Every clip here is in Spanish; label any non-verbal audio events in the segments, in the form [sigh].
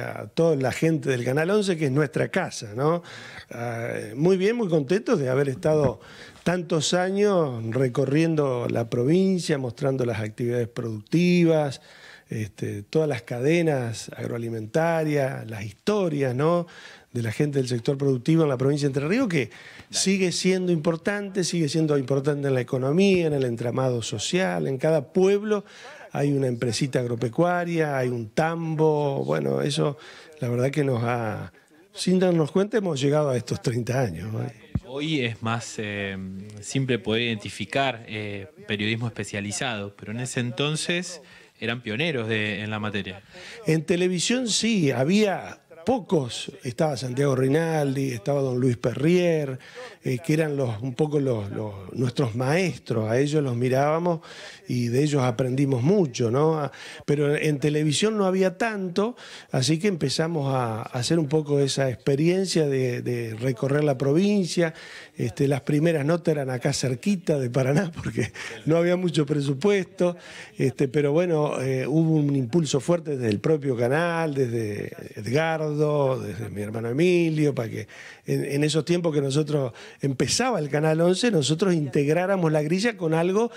a toda la gente del Canal 11, que es nuestra casa. ¿no? Ah, muy bien, muy contentos de haber estado tantos años recorriendo la provincia, mostrando las actividades productivas, este, todas las cadenas agroalimentarias, las historias ¿no? de la gente del sector productivo en la provincia de Entre Ríos, que sigue siendo importante, sigue siendo importante en la economía, en el entramado social, en cada pueblo hay una empresita agropecuaria, hay un tambo, bueno, eso la verdad que nos ha, sin darnos cuenta, hemos llegado a estos 30 años. Hoy es más eh, simple poder identificar eh, periodismo especializado, pero en ese entonces eran pioneros en la materia. En televisión sí, había pocos, estaba Santiago Rinaldi, estaba don Luis Perrier, eh, que eran los, un poco los, nuestros maestros, a ellos los mirábamos y de ellos aprendimos mucho, ¿no? Ah, pero en televisión no había tanto, así que empezamos a hacer un poco esa experiencia de, recorrer la provincia, este, las primeras notas eran acá cerquita de Paraná [laughs] porque no había mucho presupuesto, este, pero bueno, eh, hubo un impulso fuerte desde el propio canal, desde Edgardo, desde mi hermano Emilio, para que en, esos tiempos que nosotros empezaba el Canal 11, nosotros integráramos la grilla con algo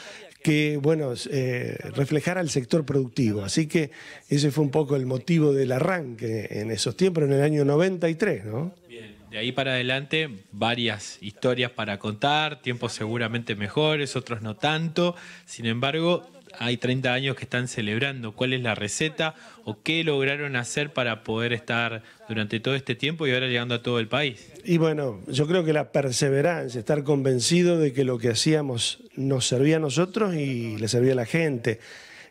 que, bueno, eh, reflejara el sector productivo. Así que ese fue un poco el motivo del arranque en esos tiempos, en el año 93, ¿no? Bien de ahí para adelante varias historias para contar, tiempos seguramente mejores, otros no tanto. Sin embargo, hay 30 años que están celebrando, cuál es la receta o qué lograron hacer para poder estar durante todo este tiempo y ahora llegando a todo el país. Y bueno, yo creo que la perseverancia, estar convencido de que lo que hacíamos nos servía a nosotros y le servía a la gente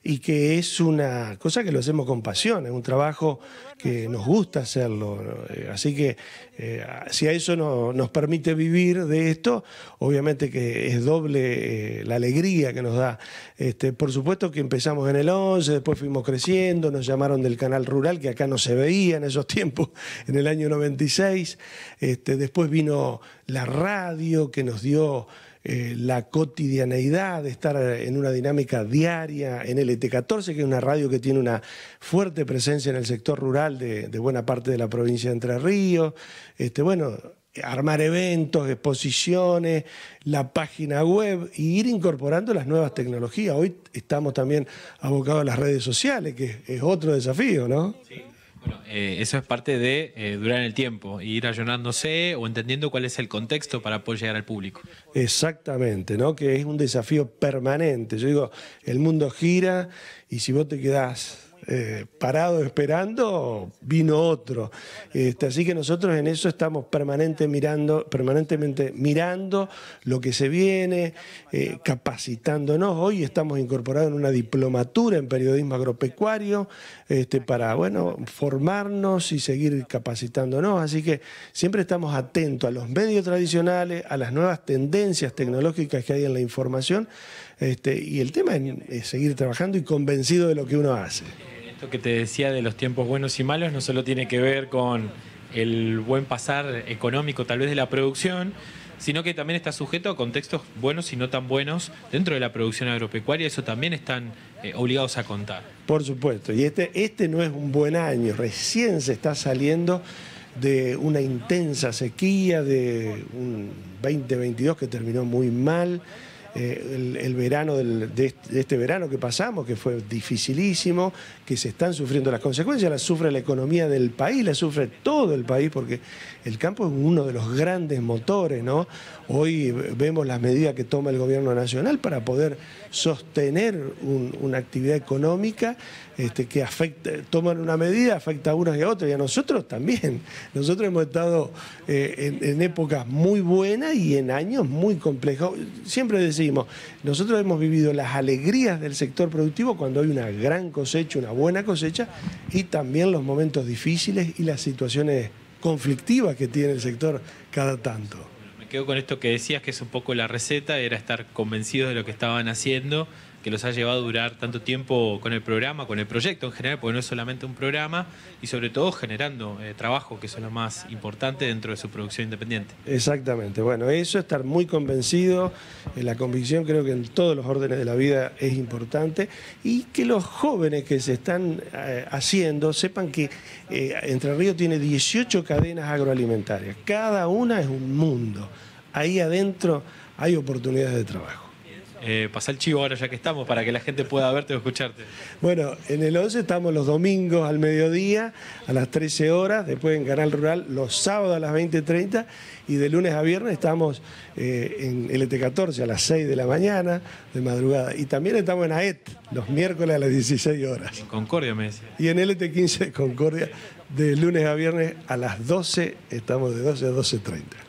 y que es una cosa que lo hacemos con pasión, es un trabajo que nos gusta hacerlo. Eh, así que eh, si a eso nos permite vivir de esto, obviamente que es doble eh, la alegría que nos da. Este, por supuesto que empezamos en el 11, después fuimos creciendo, nos llamaron del canal rural, que acá no se veía en esos tiempos, [laughs] en el año 96. Este, después vino la radio que nos dio... Eh, la cotidianeidad, de estar eh, en una dinámica diaria en LT14, que es una radio que tiene una fuerte presencia en el sector rural de, buena parte de la provincia de Entre Ríos. Este, bueno, armar eventos, exposiciones, la página web y ir incorporando las nuevas tecnologías. Hoy estamos también abocados a las redes sociales, que es otro desafío, ¿no? Eh, eso es parte de eh, durar el tiempo, ir ayunándose o entendiendo cuál es el contexto para poder llegar al público. Exactamente, ¿no? Que es un desafío permanente. Yo digo, el mundo gira y si vos te quedás eh, parado esperando, vino otro. Este, así que nosotros en eso estamos mirando, permanentemente mirando lo que se viene, eh, capacitándonos. Hoy estamos incorporados en una diplomatura en periodismo agropecuario este, para bueno, formarnos y seguir capacitándonos. Así que siempre estamos atentos a los medios tradicionales, a las nuevas tendencias tecnológicas que hay en la información. Este, y el tema es seguir trabajando y convencido de lo que uno hace. Esto que te decía de los tiempos buenos y malos no solo tiene que ver con el buen pasar económico tal vez de la producción, sino que también está sujeto a contextos buenos y no tan buenos dentro de la producción agropecuaria, eso también están eh, obligados a contar. Por supuesto, y este, este no es un buen año, recién se está saliendo de una intensa sequía, de un 2022 que terminó muy mal. Eh, el, verano de, este, verano que pasamos, que fue dificilísimo, que se están sufriendo las consecuencias, las sufre la economía del país, la sufre todo el país, porque el campo es uno de los grandes motores, ¿no? Hoy vemos las medidas que toma el gobierno nacional para poder sostener una actividad económica este, que afecta, toman una medida, afecta a unos y a otras, y a nosotros también. Nosotros hemos estado eh, en, épocas muy buenas y en años muy complejos. Siempre decimos, nosotros hemos vivido las alegrías del sector productivo cuando hay una gran cosecha, una buena cosecha, y también los momentos difíciles y las situaciones conflictivas que tiene el sector cada tanto. Me quedo con esto que decías, que es un poco la receta, era estar convencidos de lo que estaban haciendo, que los ha llevado a durar tanto tiempo con el programa, con el proyecto en general, porque no es solamente un programa, y sobre todo generando eh, trabajo, que es lo más importante dentro de su producción independiente. Exactamente, bueno, eso, estar muy convencido, eh, la convicción creo que en todos los órdenes de la vida es importante, y que los jóvenes que se están eh, haciendo sepan que Entre Ríos tiene 18 cadenas agroalimentarias, cada una es un mundo, ahí adentro hay oportunidades de trabajo. Eh, el chivo ahora ya que estamos para que la gente pueda verte o escucharte. Bueno, en el 11 estamos los domingos al mediodía a las 13 horas, después en Canal Rural los sábados a las 20.30 y de lunes a viernes estamos eh, en LT14 a las 6 de la mañana de madrugada y también estamos en AET los miércoles a las 16 horas. En Concordia me decía. Y en LT15 Concordia de lunes a viernes a las 12 estamos de 12 a 12.30.